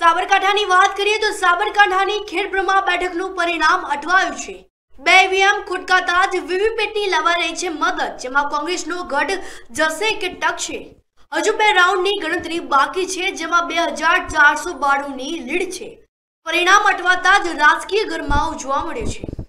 સાબરકાંઠાની વાત કરીએ તો સાબરકાંઠાની ખેડબ્રહ્મા બેઠકનું પરિણામ અટવાયું છે બે ઈવીએમ ખુટકાતા જ વીવીપેટની લેવા રહી છે મદદ જેમાં કોંગ્રેસનો ગઢ જશે કે ટકશે હજુ બે રાઉન્ડની ગણતરી બાકી છે જેમાં બે હજાર ચારસો બાણુંની લીડ છે પરિણામ અટવાતા જ રાજકીય ગરમાવો જોવા મળ્યો છે